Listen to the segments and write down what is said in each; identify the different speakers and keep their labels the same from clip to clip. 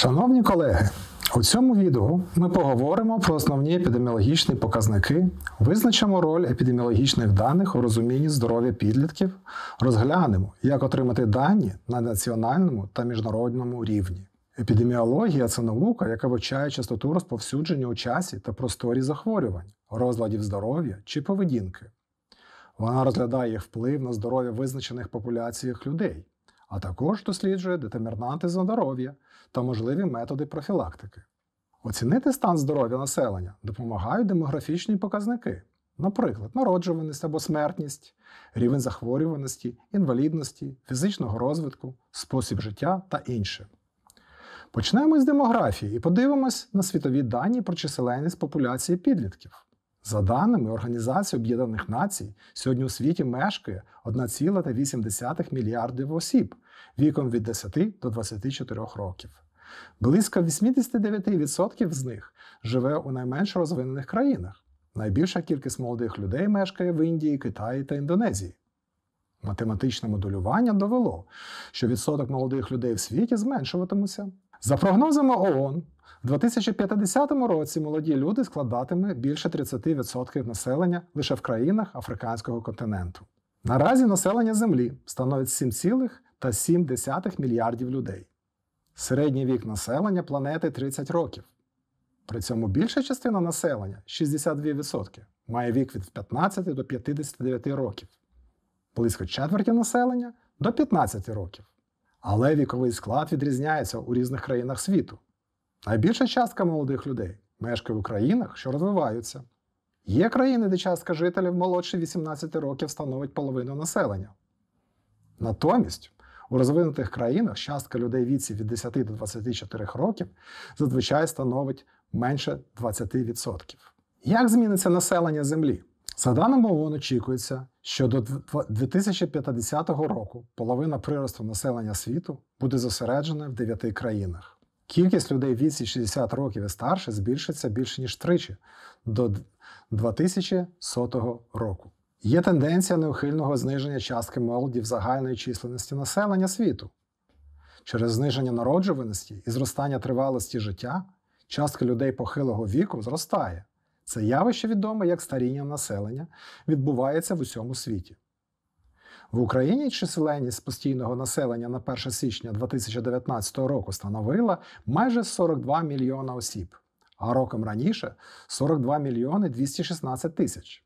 Speaker 1: Шановні колеги, у цьому відео ми поговоримо про основні епідеміологічні показники, визначимо роль епідеміологічних даних у розумінні здоров'я підлітків, розглянемо, як отримати дані на національному та міжнародному рівні. Епідеміологія це наука, яка вивчає частоту розповсюдження у часі та просторі захворювань, розладів здоров'я чи поведінки. Вона розглядає їх вплив на здоров'я визначених популяціях людей а також досліджує детермінанти здоров'я та можливі методи профілактики. Оцінити стан здоров'я населення допомагають демографічні показники, наприклад, народжуваність або смертність, рівень захворюваності, інвалідності, фізичного розвитку, спосіб життя та інше. Почнемо з демографії і подивимось на світові дані про чисельність популяції підлітків. За даними Організації Об'єднаних Націй, сьогодні у світі мешкає 1,8 мільярдів осіб, віком від 10 до 24 років. Близько 89% з них живе у найменш розвинених країнах. Найбільша кількість молодих людей мешкає в Індії, Китаї та Індонезії. Математичне моделювання довело, що відсоток молодих людей в світі зменшуватимуться. За прогнозами ООН, в 2050 році молоді люди складатиме більше 30% населення лише в країнах африканського континенту. Наразі населення Землі становить 7,5% та 0,7 мільярдів людей. Середній вік населення планети 30 років. При цьому більша частина населення 62%, має вік від 15 до 59 років, близько четверті населення до 15 років. Але віковий склад відрізняється у різних країнах світу. Найбільша частка молодих людей мешкає в країнах, що розвиваються. Є країни, де частка жителів молодше 18 років становить половину населення. Натомість у розвинутих країнах частка людей віці від 10 до 24 років зазвичай становить менше 20%. Як зміниться населення Землі? За даними ООН, очікується, що до 2050 року половина приросту населення світу буде зосереджена в 9 країнах. Кількість людей віці 60 років і старше збільшиться більше ніж тричі до 2100 року. Є тенденція неухильного зниження частки молоді в загальної численності населення світу. Через зниження народжуваності і зростання тривалості життя частка людей похилого віку зростає. Це явище відоме як старіння населення відбувається в усьому світі. В Україні численність постійного населення на 1 січня 2019 року становила майже 42 мільйона осіб, а роком раніше 42 мільйони 216 тисяч.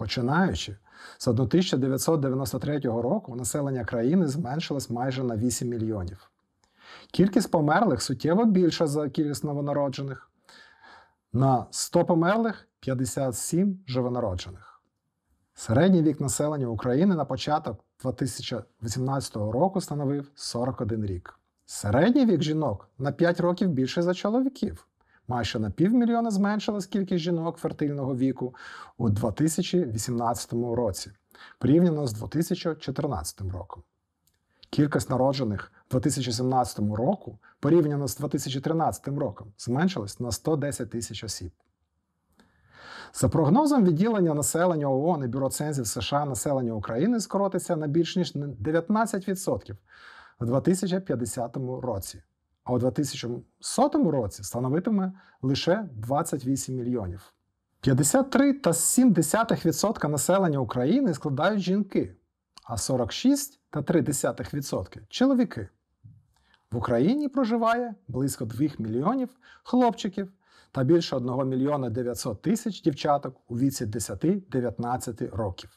Speaker 1: Починаючи з 1993 року населення країни зменшилось майже на 8 мільйонів. Кількість померлих суттєво більша за кількість новонароджених. На 100 померлих 57 живонароджених. Середній вік населення України на початок 2018 року становив 41 рік. Середній вік жінок на 5 років більше за чоловіків майже на півмільйона зменшилась кількість жінок фертильного віку у 2018 році, порівняно з 2014 роком. Кількість народжених 2017 року порівняно з 2013 роком зменшилась на 110 тисяч осіб. За прогнозом відділення населення ООН і Бюро цензів США населення України скоротиться на більш ніж 19% у 2050 році а у 2100 році становитиме лише 28 мільйонів. 53,7% населення України складають жінки, а 46,3% чоловіки. В Україні проживає близько 2 мільйонів хлопчиків та більше 1 мільйона 900 тисяч дівчаток у віці 10-19 років.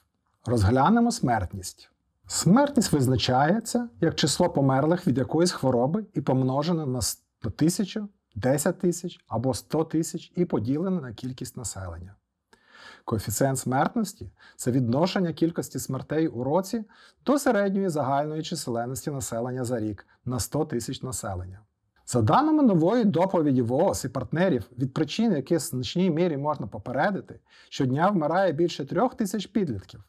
Speaker 1: Розглянемо смертність. Смертність визначається як число померлих від якоїсь хвороби і помножене на 100 тисяч, 10 тисяч або 100 тисяч і поділене на кількість населення. Коефіцієнт смертності це відношення кількості смертей у році до середньої загальної численності населення за рік на 100 тисяч населення. За даними нової доповіді ВООЗ і партнерів, від причин, які в значній мірі можна попередити, щодня вмирає більше трьох тисяч підлітків.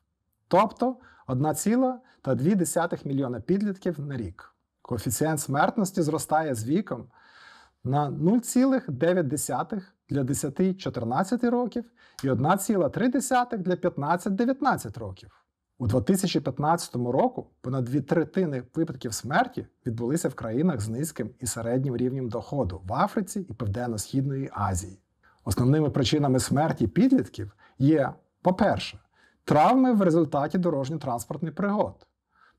Speaker 1: Тобто 1,2 мільйона підлітків на рік. Коефіцієнт смертності зростає з віком на 0,9 для 10-14 років і 1,3 для 15-19 років. У 2015 року понад дві третини випадків смерті відбулися в країнах з низьким і середнім рівнем доходу в Африці і Південно-Східної Азії. Основними причинами смерті підлітків є, по-перше, травми в результаті дорожньо-транспортних пригод.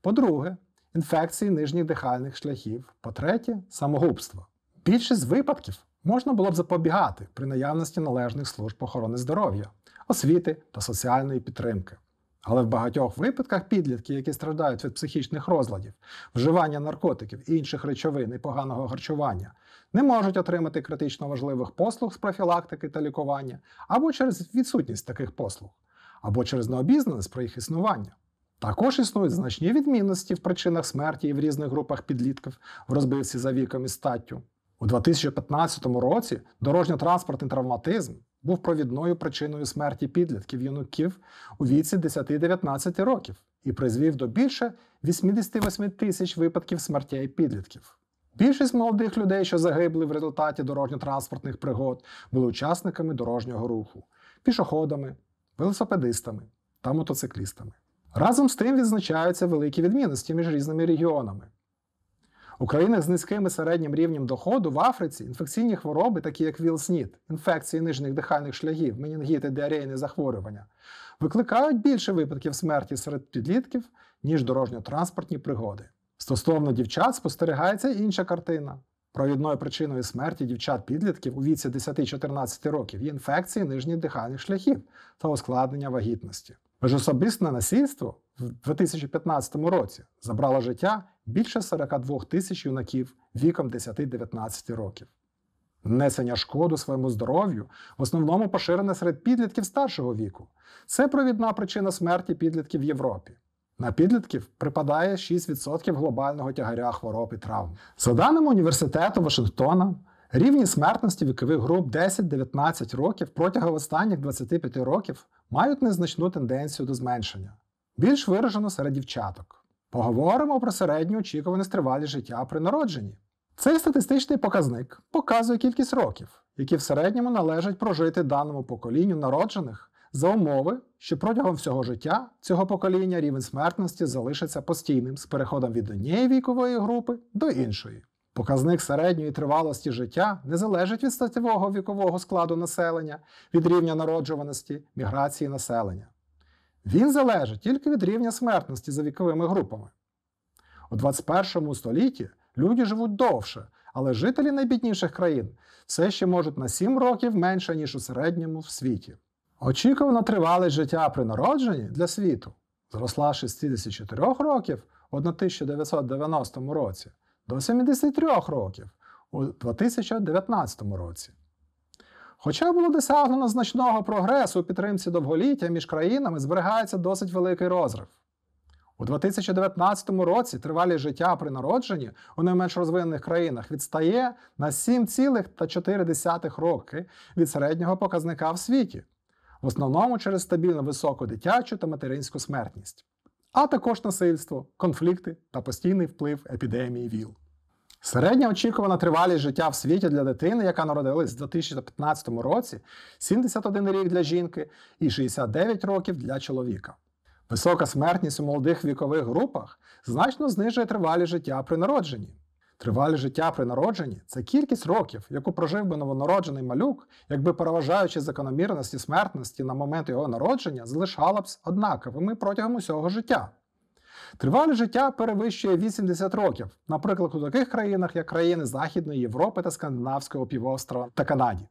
Speaker 1: По-друге, інфекції нижніх дихальних шляхів. По-третє, самогубство. Більшість випадків можна було б запобігати при наявності належних служб охорони здоров'я, освіти та соціальної підтримки. Але в багатьох випадках підлітки, які страждають від психічних розладів, вживання наркотиків і інших речовин і поганого харчування, не можуть отримати критично важливих послуг з профілактики та лікування або через відсутність таких послуг або через необізнаність про їх існування. Також існують значні відмінності в причинах смерті і в різних групах підлітків в розбивці за віком і статтю. У 2015 році дорожньо-транспортний травматизм був провідною причиною смерті підлітків юнуків у віці 10-19 років і призвів до більше 88 тисяч випадків смертей підлітків. Більшість молодих людей, що загибли в результаті дорожньо-транспортних пригод, були учасниками дорожнього руху, пішоходами, велосипедистами та мотоциклістами. Разом з тим відзначаються великі відмінності між різними регіонами. У країнах з низьким і середнім рівнем доходу в Африці інфекційні хвороби, такі як віл інфекції нижніх дихальних шляхів, менінгіти, діарейні захворювання, викликають більше випадків смерті серед підлітків, ніж дорожньо-транспортні пригоди. Стосовно дівчат спостерігається інша картина. Провідною причиною смерті дівчат-підлітків у віці 10-14 років є інфекції нижніх дихальних шляхів та ускладнення вагітності. Міжособисне насильство в 2015 році забрало життя більше 42 тисяч юнаків віком 10-19 років. Несення шкоду своєму здоров'ю в основному поширене серед підлітків старшого віку. Це провідна причина смерті підлітків в Європі. На підлітків припадає 6% глобального тягаря хвороб і травм. За даними університету Вашингтона, рівні смертності вікових груп 10-19 років протягом останніх 25 років мають незначну тенденцію до зменшення, більш виражено серед дівчаток. Поговоримо про середню очікуваність тривалість життя при народженні. Цей статистичний показник показує кількість років, які в середньому належать прожити даному поколінню народжених за умови, що протягом всього життя цього покоління рівень смертності залишиться постійним з переходом від однієї вікової групи до іншої. Показник середньої тривалості життя не залежить від статтєвого вікового складу населення, від рівня народжуваності, міграції населення. Він залежить тільки від рівня смертності за віковими групами. У 21 столітті люди живуть довше, але жителі найбідніших країн все ще можуть на 7 років менше, ніж у середньому в світі. Очікувано тривале життя при народженні для світу зросла з 64 років у 1990 році до 73 років у 2019 році. Хоча було досягнено значного прогресу у підтримці довголіття між країнами зберігається досить великий розрив. У 2019 році тривалість життя при народженні у найменш розвинених країнах відстає на 7,4 роки від середнього показника в світі в основному через стабільно високу дитячу та материнську смертність, а також насильство, конфлікти та постійний вплив епідемії ВІЛ. Середня очікувана тривалість життя в світі для дитини, яка народилась в 2015 році, 71 рік для жінки і 69 років для чоловіка. Висока смертність у молодих вікових групах значно знижує тривалість життя при народженні. Тривале життя при народженні це кількість років, яку прожив би новонароджений малюк, якби переважаючі закономірності смертності на момент його народження залишала б однаковими протягом усього життя. Тривале життя перевищує 80 років, наприклад, у таких країнах, як країни Західної Європи та Скандинавського півострова та Канаді.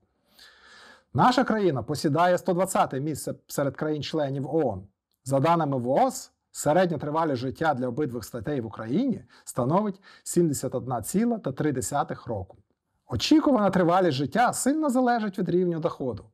Speaker 1: Наша країна посідає 120 те місце серед країн-членів ООН. За даними ВОЗ. Середня тривалість життя для обидвих статей в Україні становить 71,3 року. Очікувана тривалість життя сильно залежить від рівню доходу.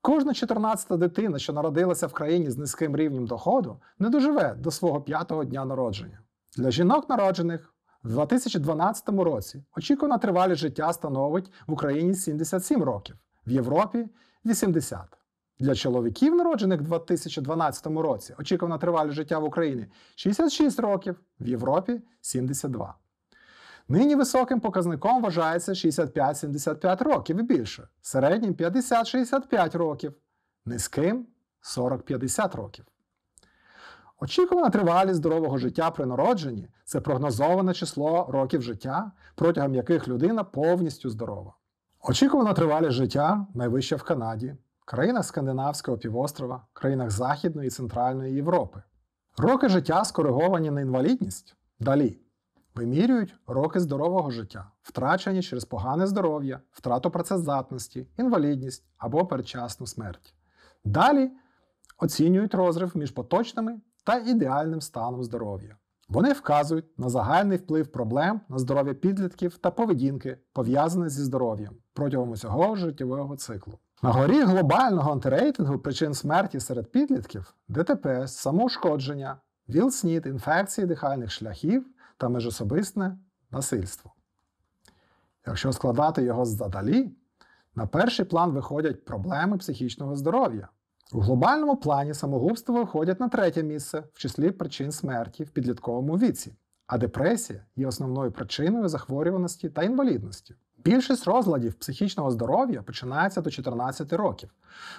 Speaker 1: Кожна 14-та дитина, що народилася в країні з низьким рівнем доходу, не доживе до свого п'ятого дня народження. Для жінок, народжених в 2012 році, очікувана тривалість життя становить в Україні 77 років, в Європі 80. Для чоловіків, народжених в 2012 році, очікувана тривалість життя в Україні 66 років, в Європі 72. Нині високим показником вважається 65-75 років і більше, середнім 50-65 років, низьким 40-50 років. Очікувана тривалість здорового життя при народженні це прогнозоване число років життя, протягом яких людина повністю здорова. Очікувана тривалість життя найвища в Канаді країнах Скандинавського півострова, країнах Західної і Центральної Європи. Роки життя скориговані на інвалідність далі. Вимірюють роки здорового життя, втрачені через погане здоров'я, втрату працездатності, інвалідність або передчасну смерть. Далі оцінюють розрив між поточними та ідеальним станом здоров'я. Вони вказують на загальний вплив проблем на здоров'я підлітків та поведінки, пов'язане зі здоров'ям протягом усього життєвого циклу. На горі глобального антирейтингу причин смерті серед підлітків ДТП, самоушкодження, вілснід, інфекції дихальних шляхів та межособисне насильство. Якщо складати його задалі, на перший план виходять проблеми психічного здоров'я. У глобальному плані самогубства виходять на третє місце в числі причин смерті в підлітковому віці, а депресія є основною причиною захворюваності та інвалідності. Більшість розладів психічного здоров'я починається до 14 років,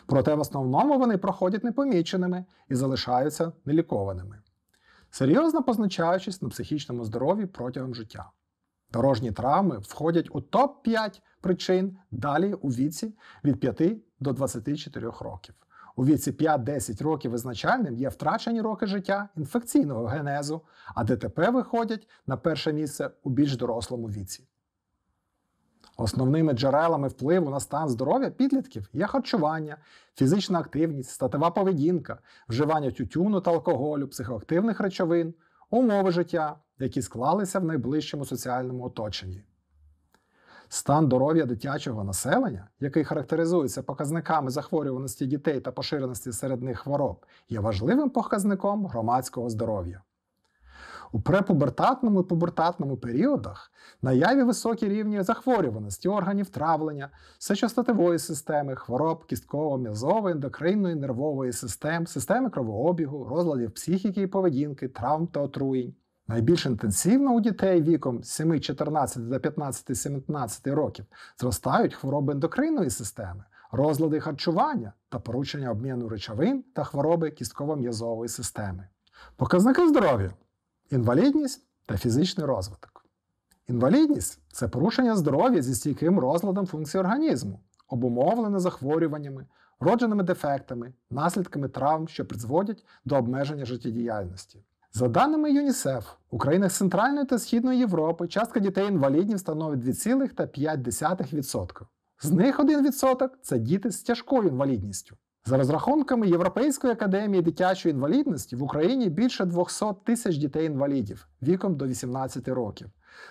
Speaker 1: проте в основному вони проходять непоміченими і залишаються нелікованими, серйозно позначаючись на психічному здоров'ї протягом життя. Дорожні травми входять у топ-5 причин далі у віці від 5 до 24 років. У віці 5-10 років визначальним є втрачені роки життя інфекційного генезу, а ДТП виходять на перше місце у більш дорослому віці. Основними джерелами впливу на стан здоров'я підлітків є харчування, фізична активність, статева поведінка, вживання тютюну та алкоголю, психоактивних речовин, умови життя, які склалися в найближчому соціальному оточенні. Стан здоров'я дитячого населення, який характеризується показниками захворюваності дітей та поширеності серед них хвороб, є важливим показником громадського здоров'я. У препубертатному і пубертатному періодах наяві високі рівні захворюваності органів травлення, сечостатевої системи, хвороб кістково-м'язової, ендокринної нервової систем, системи кровообігу, розладів психіки і поведінки, травм та отруєнь. Найбільш інтенсивно у дітей віком 7, 14 до 15 17 років зростають хвороби ендокринної системи, розлади харчування та порушення обміну речовин та хвороби кістково-м'язової системи. Показники здоров'я інвалідність та фізичний розвиток. Інвалідність це порушення здоров'я зі стійким розладом функцій організму, обумовлене захворюваннями, родженими дефектами, наслідками травм, що призводять до обмеження життєдіяльності. За даними ЮНІСЕФ, у країнах Центральної та Східної Європи частка дітей інвалідів становить 2,5%. З них 1% це діти з тяжкою інвалідністю. За розрахунками Європейської академії дитячої інвалідності в Україні більше 200 тисяч дітей-інвалідів віком до 18 років,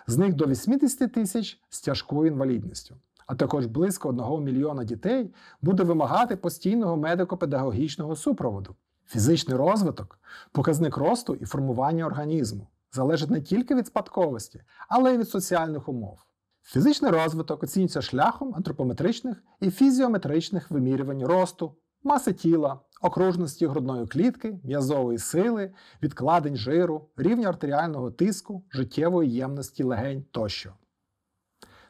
Speaker 1: з них до 80 тисяч з тяжкою інвалідністю. А також близько 1 мільйона дітей буде вимагати постійного медико-педагогічного супроводу. Фізичний розвиток, показник росту і формування організму залежить не тільки від спадковості, але й від соціальних умов. Фізичний розвиток оцінюється шляхом антропометричних і фізіометричних вимірювань росту, маси тіла, окружності грудної клітки, м'язової сили, відкладень жиру, рівня артеріального тиску, життєвої ємності легень тощо.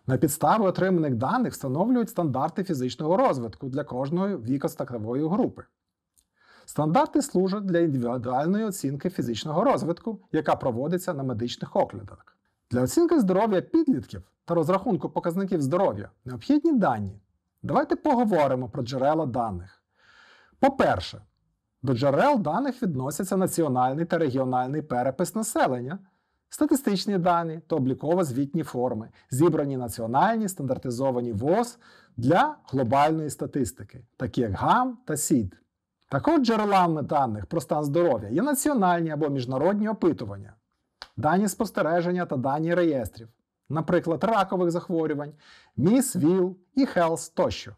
Speaker 1: На підставі отриманих даних встановлюють стандарти фізичного розвитку для кожної вікостакової групи. Стандарти служать для індивідуальної оцінки фізичного розвитку, яка проводиться на медичних оглядах. Для оцінки здоров'я підлітків та розрахунку показників здоров'я необхідні дані. Давайте поговоримо про джерела даних. По-перше, до джерел даних відносяться національний та регіональний перепис населення, статистичні дані та обліково-звітні форми, зібрані національні стандартизовані ВОЗ для глобальної статистики, такі як ГАМ та СІД. Також джерелами даних про стан здоров'я є національні або міжнародні опитування, дані спостереження та дані реєстрів, наприклад, ракових захворювань, МІС, ВІЛ і ХЕЛС тощо.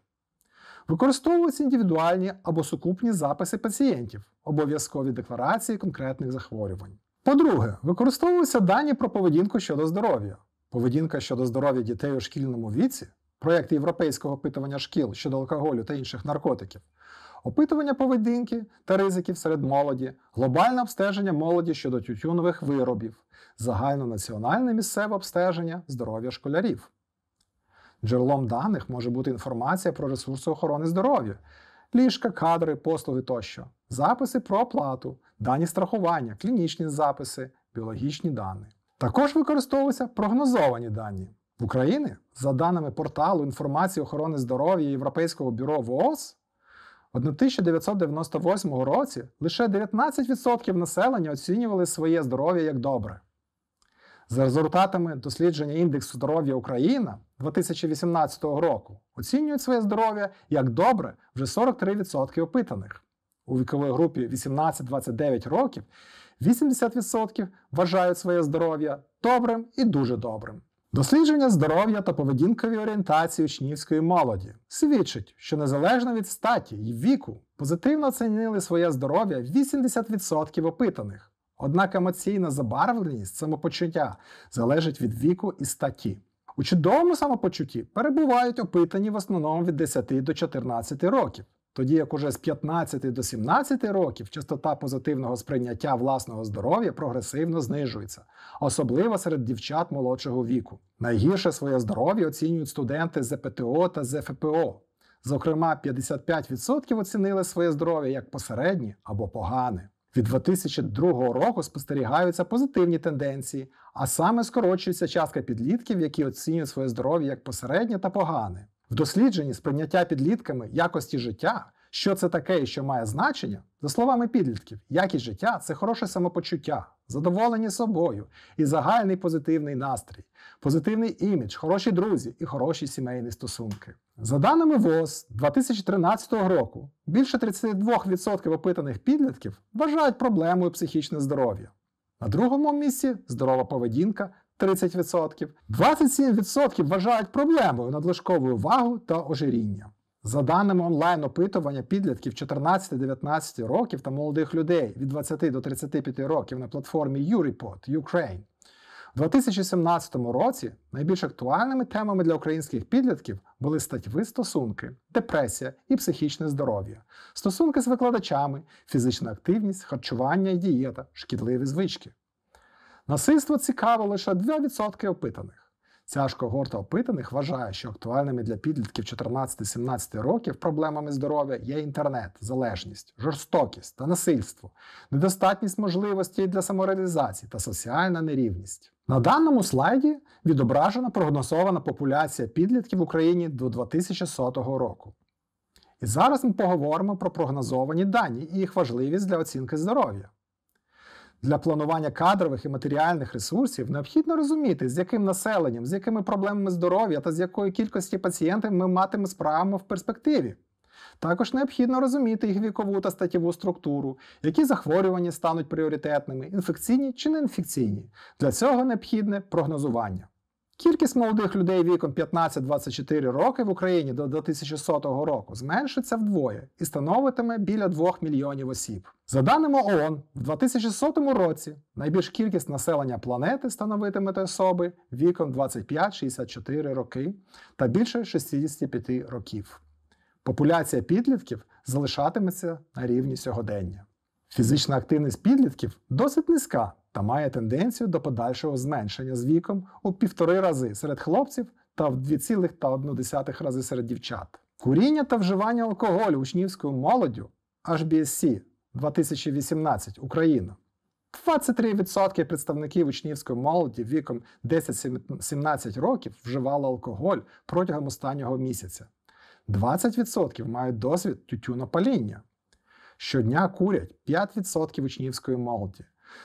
Speaker 1: Використовуються індивідуальні або сукупні записи пацієнтів, обов'язкові декларації конкретних захворювань. По-друге, використовуються дані про поведінку щодо здоров'я. Поведінка щодо здоров'я дітей у шкільному віці, проєкти європейського опитування шкіл щодо алкоголю та інших наркотиків, опитування поведінки та ризиків серед молоді, глобальне обстеження молоді щодо тютюнових виробів, загальнонаціональне місцеве обстеження здоров'я школярів. Джерелом даних може бути інформація про ресурси охорони здоров'я, ліжка, кадри, послуги тощо, записи про оплату, дані страхування, клінічні записи, біологічні дані. Також використовуються прогнозовані дані. В Україні, за даними порталу інформації охорони здоров'я Європейського бюро ВООЗ, в 1998 році лише 19% населення оцінювали своє здоров'я як добре. За результатами дослідження індексу здоров'я Україна 2018 року оцінюють своє здоров'я як добре вже 43% опитаних. У віковій групі 18-29 років 80% вважають своє здоров'я добрим і дуже добрим. Дослідження здоров'я та поведінкові орієнтації учнівської молоді свідчить, що незалежно від статі і віку позитивно оцінили своє здоров'я 80% опитаних. Однак емоційна забарвленість самопочуття залежить від віку і статі. У чудовому самопочутті перебувають опитані в основному від 10 до 14 років, тоді як уже з 15 до 17 років частота позитивного сприйняття власного здоров'я прогресивно знижується, особливо серед дівчат молодшого віку. Найгірше своє здоров'я оцінюють студенти з ПТО та ЗФПО. Зокрема, 55% оцінили своє здоров'я як посереднє або погане. Від 2002 року спостерігаються позитивні тенденції, а саме скорочується частка підлітків, які оцінюють своє здоров'я як посереднє та погане. В дослідженні сприйняття підлітками якості життя що це таке і що має значення? За словами підлітків, якість життя це хороше самопочуття, задоволення собою і загальний позитивний настрій, позитивний імідж, хороші друзі і хороші сімейні стосунки. За даними ВОЗ 2013 року, більше 32% опитаних підлітків вважають проблемою психічне здоров'я. На другому місці здорова поведінка 30%, 27% вважають проблемою надлишковою вагу та ожиріння. За даними онлайн-опитування підлітків 14-19 років та молодих людей від 20 до 35 років на платформі Ureport Ukraine, у 2017 році найбільш актуальними темами для українських підлітків були статьви стосунки, депресія і психічне здоров'я, стосунки з викладачами, фізична активність, харчування і дієта, шкідливі звички. Насильство цікаво лише 2% опитаних. Ця ж когорта опитаних вважає, що актуальними для підлітків 14-17 років проблемами здоров'я є інтернет, залежність, жорстокість та насильство, недостатність можливостей для самореалізації та соціальна нерівність. На даному слайді відображена прогнозована популяція підлітків в Україні до 2100 року. І зараз ми поговоримо про прогнозовані дані і їх важливість для оцінки здоров'я для планування кадрових і матеріальних ресурсів необхідно розуміти, з яким населенням, з якими проблемами здоров'я та з якої кількості пацієнтів ми матимемо справу в перспективі. Також необхідно розуміти їх вікову та статтєву структуру, які захворювання стануть пріоритетними, інфекційні чи неінфекційні. Для цього необхідне прогнозування. Кількість молодих людей віком 15-24 роки в Україні до 2100 року зменшиться вдвоє і становитиме біля 2 мільйонів осіб. За даними ООН, в 2100 році найбільш кількість населення планети становитиме особи віком 25-64 роки та більше 65 років. Популяція підлітків залишатиметься на рівні сьогодення. Фізична активність підлітків досить низька та має тенденцію до подальшого зменшення з віком у півтори рази серед хлопців та в 2,1 рази серед дівчат. Куріння та вживання алкоголю учнівською молоддю HBSC 2018 Україна. 23% представників учнівської молоді віком 10-17 років вживали алкоголь протягом останнього місяця. 20% мають досвід тютюнопаління. Щодня курять 5% учнівської молоді.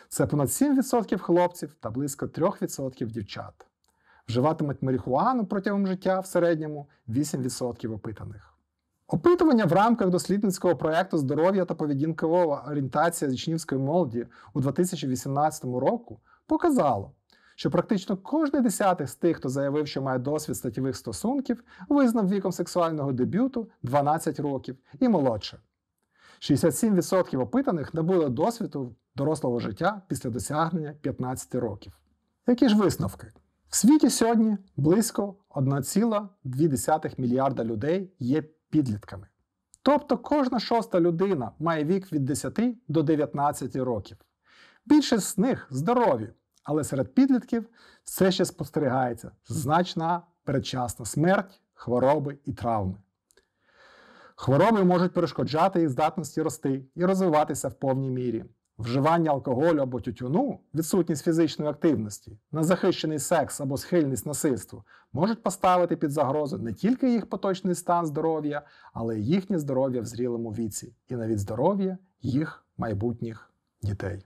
Speaker 1: Це понад 7% хлопців та близько 3% дівчат. Вживатимуть марихуану протягом життя в середньому 8% опитаних. Опитування в рамках дослідницького проєкту здоров'я та поведінкова орієнтація Зічнівської молоді у 2018 року показало, що практично кожний десятих з тих, хто заявив, що має досвід статтєвих стосунків, визнав віком сексуального дебюту 12 років і молодше. 67% опитаних набули досвіду дорослого життя після досягнення 15 років. Які ж висновки? В світі сьогодні близько 1,2 мільярда людей є підлітками. Тобто кожна шоста людина має вік від 10 до 19 років. Більшість з них здорові, але серед підлітків все ще спостерігається значна передчасна смерть, хвороби і травми. Хвороби можуть перешкоджати їх здатності рости і розвиватися в повній мірі. Вживання алкоголю або тютюну, відсутність фізичної активності, незахищений секс або схильність насильству можуть поставити під загрозу не тільки їх поточний стан здоров'я, але й їхнє здоров'я в зрілому віці, і навіть здоров'я їх майбутніх дітей.